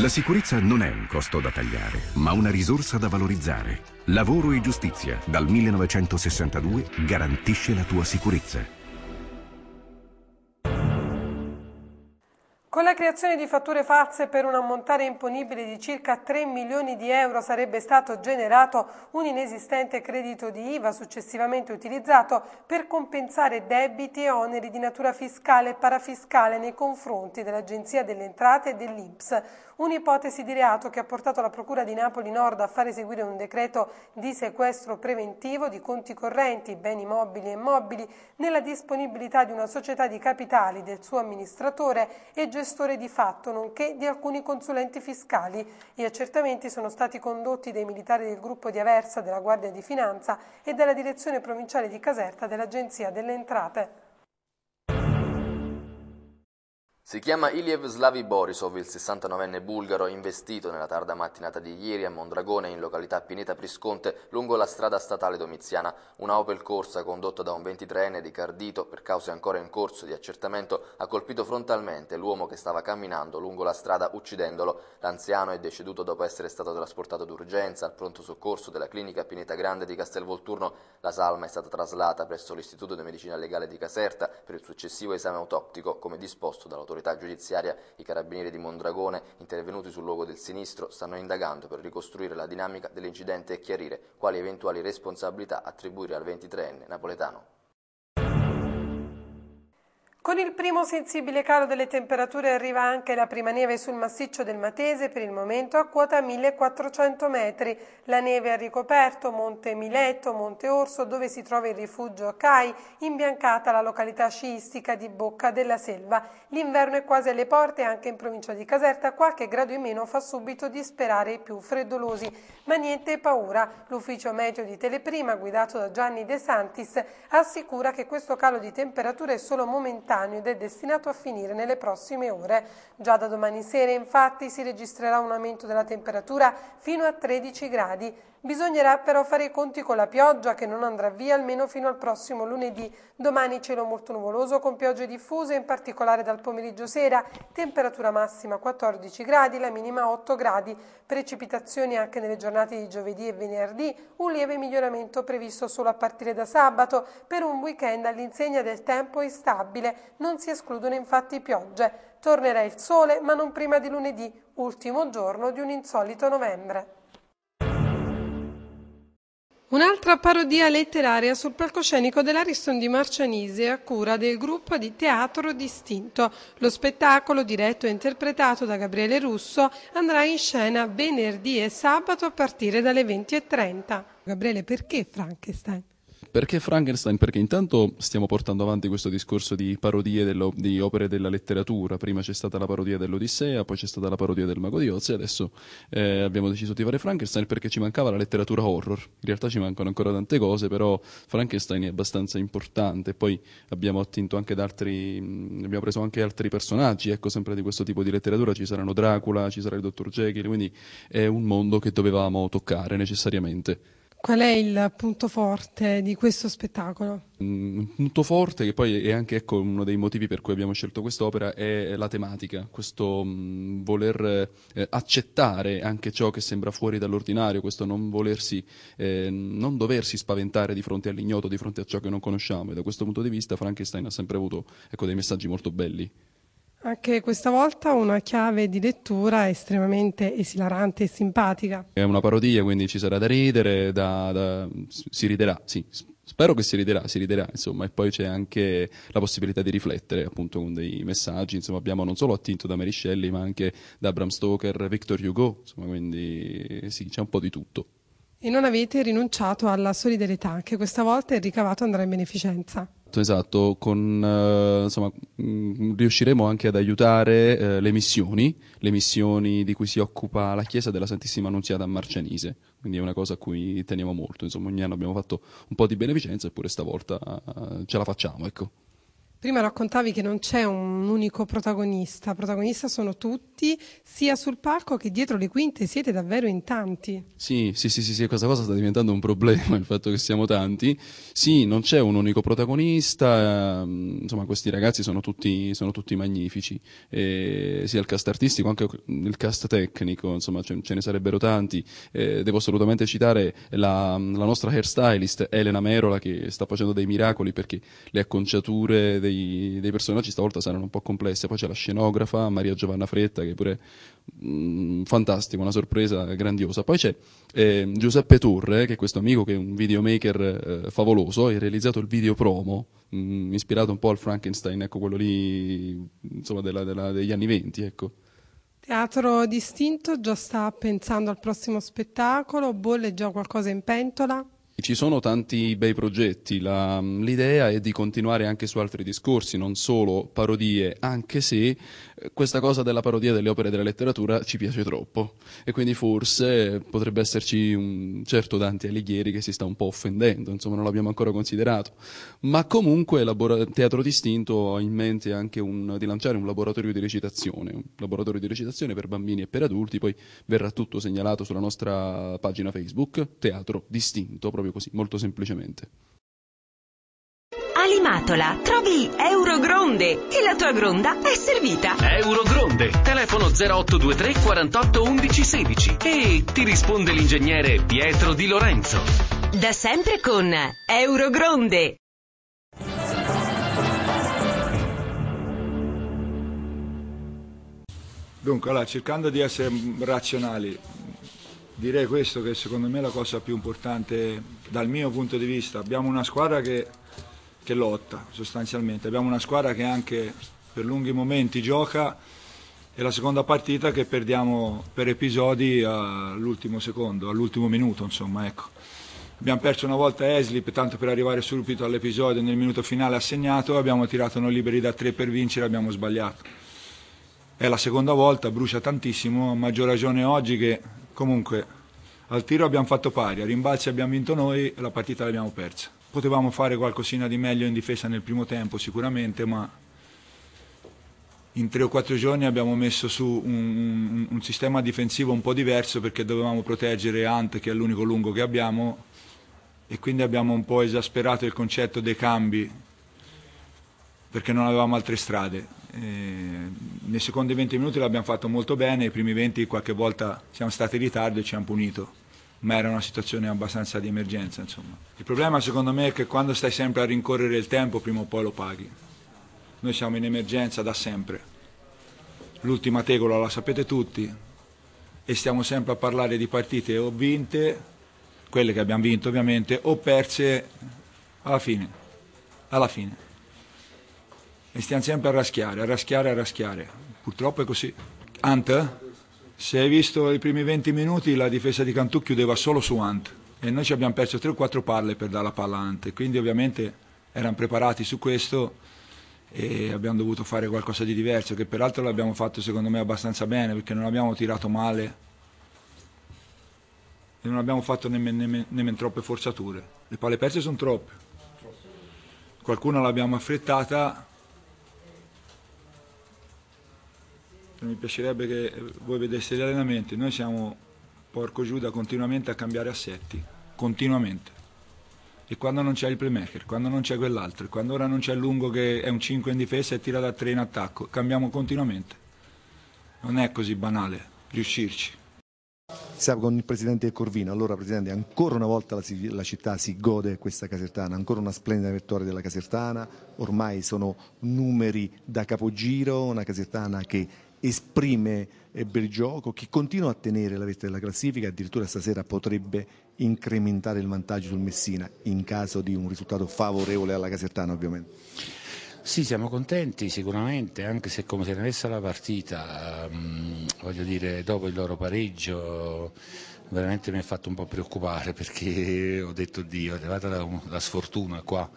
La sicurezza non è un costo da tagliare, ma una risorsa da valorizzare. Lavoro e giustizia, dal 1962, garantisce la tua sicurezza. Con la creazione di fatture false per un ammontare imponibile di circa 3 milioni di euro sarebbe stato generato un inesistente credito di IVA successivamente utilizzato per compensare debiti e oneri di natura fiscale e parafiscale nei confronti dell'Agenzia delle Entrate e dell'IPS. Un'ipotesi di reato che ha portato la Procura di Napoli Nord a far eseguire un decreto di sequestro preventivo di conti correnti, beni mobili e mobili, nella disponibilità di una società di capitali del suo amministratore e gestione gestore di fatto, nonché di alcuni consulenti fiscali. Gli accertamenti sono stati condotti dai militari del gruppo di Aversa della Guardia di Finanza e dalla direzione provinciale di Caserta dell'Agenzia delle Entrate. Si chiama Iliev Slavi Borisov, il 69enne bulgaro investito nella tarda mattinata di ieri a Mondragone in località Pineta Prisconte lungo la strada statale domiziana. Una Opel corsa condotta da un 23enne di Cardito per cause ancora in corso di accertamento ha colpito frontalmente l'uomo che stava camminando lungo la strada uccidendolo. L'anziano è deceduto dopo essere stato trasportato d'urgenza al pronto soccorso della clinica Pineta Grande di Castelvolturno. La salma è stata traslata presso l'Istituto di Medicina Legale di Caserta per il successivo esame autoptico come disposto dall'autorità L'autorità giudiziaria, i carabinieri di Mondragone, intervenuti sul luogo del sinistro, stanno indagando per ricostruire la dinamica dell'incidente e chiarire quali eventuali responsabilità attribuire al 23enne napoletano. Con il primo sensibile calo delle temperature arriva anche la prima neve sul massiccio del Matese, per il momento a quota 1400 metri. La neve ha ricoperto Monte Miletto, Monte Orso, dove si trova il rifugio CAI, imbiancata la località sciistica di Bocca della Selva. L'inverno è quasi alle porte, anche in provincia di Caserta qualche grado in meno fa subito disperare i più freddolosi. Ma niente paura, l'ufficio meteo di Teleprima, guidato da Gianni De Santis, assicura che questo calo di temperature è solo momentaneo cranio ed è destinato a finire nelle prossime ore. Già da domani sera infatti si registrerà un aumento della temperatura fino a 13 gradi. Bisognerà però fare i conti con la pioggia che non andrà via almeno fino al prossimo lunedì. Domani cielo molto nuvoloso con piogge diffuse, in particolare dal pomeriggio sera, temperatura massima 14 gradi, la minima 8 gradi, precipitazioni anche nelle giornate di giovedì e venerdì, un lieve miglioramento previsto solo a partire da sabato per un weekend all'insegna del tempo instabile non si escludono infatti piogge. Tornerà il sole, ma non prima di lunedì, ultimo giorno di un insolito novembre. Un'altra parodia letteraria sul palcoscenico dell'Ariston di Marcianise a cura del gruppo di teatro distinto. Lo spettacolo, diretto e interpretato da Gabriele Russo, andrà in scena venerdì e sabato a partire dalle 20.30. Gabriele, perché Frankenstein? Perché Frankenstein? Perché intanto stiamo portando avanti questo discorso di parodie dello, di opere della letteratura. Prima c'è stata la parodia dell'Odissea, poi c'è stata la parodia del Mago di Oz e adesso eh, abbiamo deciso di fare Frankenstein perché ci mancava la letteratura horror. In realtà ci mancano ancora tante cose, però Frankenstein è abbastanza importante. Poi abbiamo attinto anche da altri, abbiamo preso anche altri personaggi, ecco, sempre di questo tipo di letteratura. Ci saranno Dracula, ci sarà il Dottor Jekyll, quindi è un mondo che dovevamo toccare necessariamente. Qual è il punto forte di questo spettacolo? Mm, un punto forte, che poi è anche ecco, uno dei motivi per cui abbiamo scelto quest'opera, è la tematica, questo mm, voler eh, accettare anche ciò che sembra fuori dall'ordinario, questo non volersi, eh, non doversi spaventare di fronte all'ignoto, di fronte a ciò che non conosciamo. E da questo punto di vista Frankenstein ha sempre avuto ecco, dei messaggi molto belli. Anche questa volta una chiave di lettura estremamente esilarante e simpatica. È una parodia, quindi ci sarà da ridere, da, da, si riderà, sì. Spero che si riderà, si riderà, insomma, e poi c'è anche la possibilità di riflettere, appunto, con dei messaggi, insomma, abbiamo non solo attinto da Meriscelli, ma anche da Bram Stoker, Victor Hugo, insomma, quindi sì, c'è un po' di tutto. E non avete rinunciato alla solidarietà, anche questa volta il ricavato andrà in beneficenza. Esatto, esatto, con, eh, insomma, mh, mm, riusciremo anche ad aiutare eh, le missioni, le missioni di cui si occupa la Chiesa della Santissima Annunziata a Marcianise, quindi è una cosa a cui teniamo molto, insomma ogni anno abbiamo fatto un po' di beneficenza eppure stavolta eh, ce la facciamo, ecco. Prima raccontavi che non c'è un unico protagonista, protagonista sono tutti, sia sul palco che dietro le quinte siete davvero in tanti. Sì, sì, sì, sì, sì, questa cosa sta diventando un problema, il fatto che siamo tanti. Sì, non c'è un unico protagonista, ehm, insomma questi ragazzi sono tutti, sono tutti magnifici, e sia il cast artistico anche il cast tecnico, insomma ce, ne sarebbero tanti. E devo assolutamente citare la, la nostra hairstylist Elena Merola che sta facendo dei miracoli perché le acconciature dei dei, dei, personaggi stavolta saranno un po' complesse. Poi c'è la scenografa Maria Giovanna Fretta, che è pure mh, mm, fantastico, una sorpresa grandiosa. Poi c'è eh, Giuseppe Turre, che è questo amico che è un videomaker eh, favoloso, ha realizzato il video promo, mh, mm, ispirato un po' al Frankenstein, ecco quello lì, insomma, della, della, degli anni venti, ecco. Teatro Distinto già sta pensando al prossimo spettacolo, bolle già qualcosa in pentola? ci sono tanti bei progetti, la, l'idea è di continuare anche su altri discorsi, non solo parodie, anche se eh, questa cosa della parodia delle opere della letteratura ci piace troppo e quindi forse potrebbe esserci un certo Dante Alighieri che si sta un po' offendendo, insomma non l'abbiamo ancora considerato, ma comunque labora- Teatro Distinto ha in mente anche un, di lanciare un laboratorio di recitazione, un laboratorio di recitazione per bambini e per adulti, poi verrà tutto segnalato sulla nostra pagina Facebook, Teatro Distinto, proprio proprio così, molto semplicemente. Alimatola, trovi Eurogronde e la tua gronda è servita. Eurogronde, telefono 0823 48 11 16 e ti risponde l'ingegnere Pietro Di Lorenzo. Da sempre con Eurogronde. Dunque, allora, cercando di essere razionali, direi questo che secondo me è la cosa più importante dal mio punto di vista. Abbiamo una squadra che, che lotta sostanzialmente, abbiamo una squadra che anche per lunghi momenti gioca e la seconda partita che perdiamo per episodi all'ultimo secondo, all'ultimo minuto insomma ecco. Abbiamo perso una volta Eslip, tanto per arrivare subito all'episodio nel minuto finale assegnato, abbiamo tirato noi liberi da tre per vincere, abbiamo sbagliato. È la seconda volta, brucia tantissimo, a maggior ragione oggi che Comunque, al tiro abbiamo fatto pari, a rimbalzi abbiamo vinto noi e la partita l'abbiamo persa. Potevamo fare qualcosina di meglio in difesa nel primo tempo sicuramente, ma in tre o quattro giorni abbiamo messo su un, un, un, sistema difensivo un po' diverso perché dovevamo proteggere Ant che è l'unico lungo che abbiamo e quindi abbiamo un po' esasperato il concetto dei cambi perché non avevamo altre strade. Eh, nei secondi 20 minuti l'abbiamo fatto molto bene, nei primi 20 qualche volta siamo stati in ritardo e ci hanno punito, ma era una situazione abbastanza di emergenza. Insomma. Il problema secondo me è che quando stai sempre a rincorrere il tempo prima o poi lo paghi. Noi siamo in emergenza da sempre, l'ultima tegola la sapete tutti e stiamo sempre a parlare di partite o vinte, quelle che abbiamo vinto ovviamente, o perse alla fine. Alla fine e stiamo sempre a raschiare, a raschiare, a raschiare. Purtroppo è così. Ant, se hai visto i primi 20 minuti la difesa di Cantù chiudeva solo su Ant e noi ci abbiamo perso 3 o 4 palle per dare la palla a Ant, quindi ovviamente erano preparati su questo e abbiamo dovuto fare qualcosa di diverso, che peraltro l'abbiamo fatto secondo me abbastanza bene perché non abbiamo tirato male e non abbiamo fatto nemmeno nemm- nemm- troppe forzature. Le palle perse sono troppe. Qualcuna l'abbiamo affrettata, mi piacerebbe che voi vedeste gli allenamenti, noi siamo, porco Giuda, continuamente a cambiare assetti, continuamente. E quando non c'è il playmaker, quando non c'è quell'altro, quando ora non c'è il Lungo che è un 5 in difesa e tira da 3 in attacco, cambiamo continuamente. Non è così banale riuscirci. Siamo con il presidente Corvino. Allora, presidente, ancora una volta la, la, città si gode questa Casertana, ancora una splendida vittoria della Casertana. Ormai sono numeri da capogiro, una Casertana che esprime eh, bel gioco, che continua a tenere la vetta della classifica, addirittura stasera potrebbe incrementare il vantaggio sul Messina in caso di un risultato favorevole alla Casertana ovviamente. Sì, siamo contenti sicuramente, anche se come se ne avesse la partita, um, voglio dire, dopo il loro pareggio veramente mi ha fatto un po' preoccupare perché ho detto Dio, è arrivata la, la sfortuna qua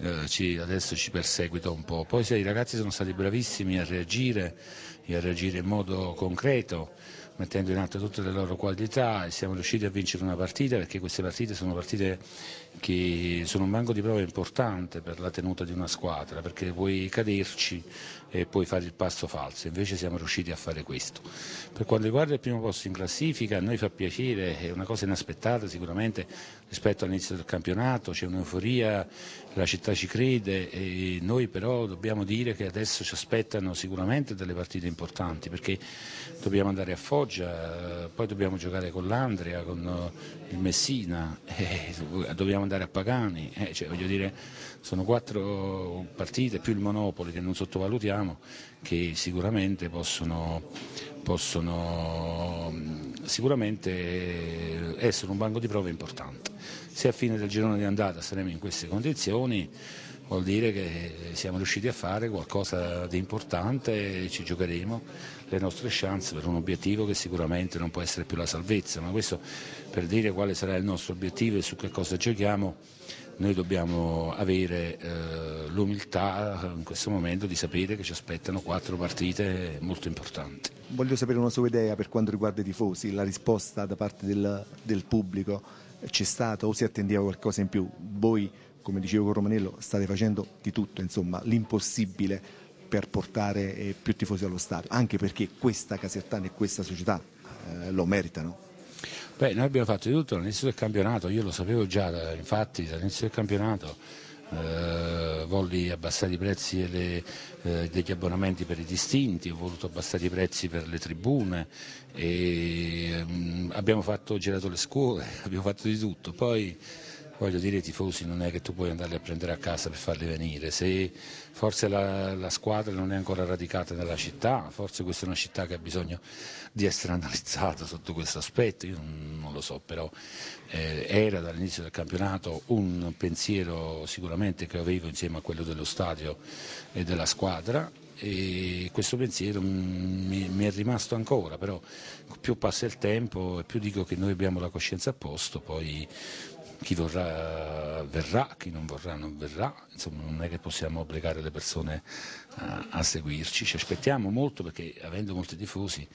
eh, ci, adesso ci perseguita un po'. Poi sì, i ragazzi sono stati bravissimi a reagire e a reagire in modo concreto mettendo in atto tutte le loro qualità e siamo riusciti a vincere una partita perché queste partite sono partite che sono un banco di prova importante per la tenuta di una squadra, perché puoi caderci e puoi fare il passo falso, invece siamo riusciti a fare questo. Per quanto riguarda il primo posto in classifica, a noi fa piacere, è una cosa inaspettata sicuramente rispetto all'inizio del campionato, c'è un'euforia, la città ci crede e noi però dobbiamo dire che adesso ci aspettano sicuramente delle partite importanti, perché dobbiamo andare a Foggia, poi dobbiamo giocare con l'Andria, con il Messina, e dobbiamo andare a Pagani, eh, cioè, voglio dire, sono quattro partite più il Monopoli che non sottovalutiamo che sicuramente possono, possono mm, sicuramente eh, essere un banco di prova importante. Se a fine del girone di andata saremo in queste condizioni vuol dire che siamo riusciti a fare qualcosa di importante e ci giocheremo le nostre chance per un obiettivo che sicuramente non può essere più la salvezza, ma questo per dire quale sarà il nostro obiettivo e su che cosa giochiamo noi dobbiamo avere eh, l'umiltà eh, in questo momento di sapere che ci aspettano quattro partite molto importanti. Voglio sapere una sua idea per quanto riguarda i tifosi, la risposta da parte del, del pubblico c'è stata o si attendeva qualcosa in più? Voi come dicevo con Romanello, state facendo di tutto, insomma, l'impossibile per portare eh, più tifosi allo stadio, anche perché questa Casertana e questa società eh, lo meritano. Beh, noi abbiamo fatto di tutto all'inizio del campionato, io lo sapevo già, eh, infatti dall'inizio del campionato eh, volli abbassare i prezzi delle, eh, degli abbonamenti per i distinti, ho voluto abbassare i prezzi per le tribune, e, mh, mm, abbiamo fatto, girato le scuole, abbiamo fatto di tutto. Poi, voglio dire i tifosi non è che tu puoi andarli a prendere a casa per farli venire, se forse la, la squadra non è ancora radicata nella città, forse questa è una città che ha bisogno di essere analizzata sotto questo aspetto, io non, lo so, però eh, era dall'inizio del campionato un pensiero sicuramente che avevo insieme a quello dello stadio e della squadra e questo pensiero mi, mi, è rimasto ancora, però più passa il tempo e più dico che noi abbiamo la coscienza a posto, poi chi vorrà verrà, chi non vorrà non verrà, insomma non è che possiamo obbligare le persone a, eh, a seguirci, ci aspettiamo molto perché avendo molti tifosi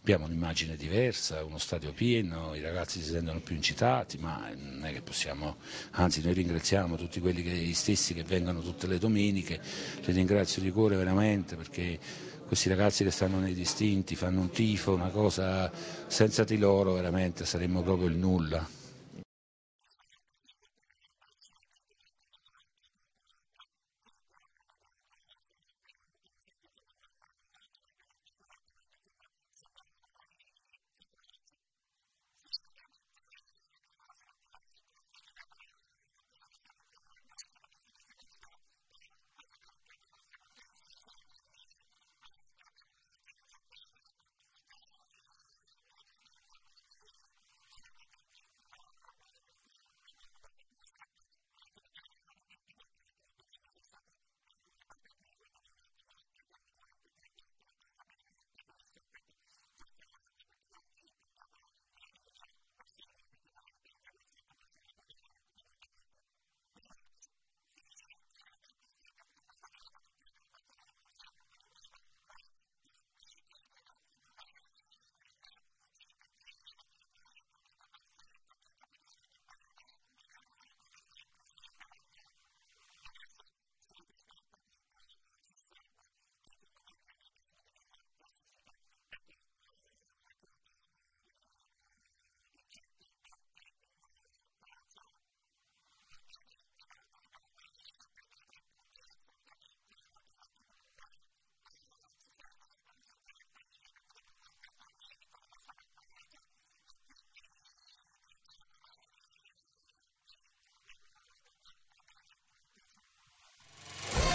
abbiamo un'immagine diversa, uno stadio pieno, i ragazzi si sentono più incitati, ma non è che possiamo, anzi noi ringraziamo tutti quelli che, gli stessi che vengono tutte le domeniche, li ringrazio di cuore veramente perché questi ragazzi che stanno nei distinti fanno un tifo, una cosa senza di loro veramente saremmo proprio il nulla.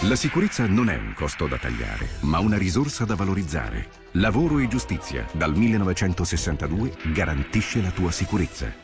La sicurezza non è un costo da tagliare, ma una risorsa da valorizzare. Lavoro e giustizia, dal 1962, garantisce la tua sicurezza.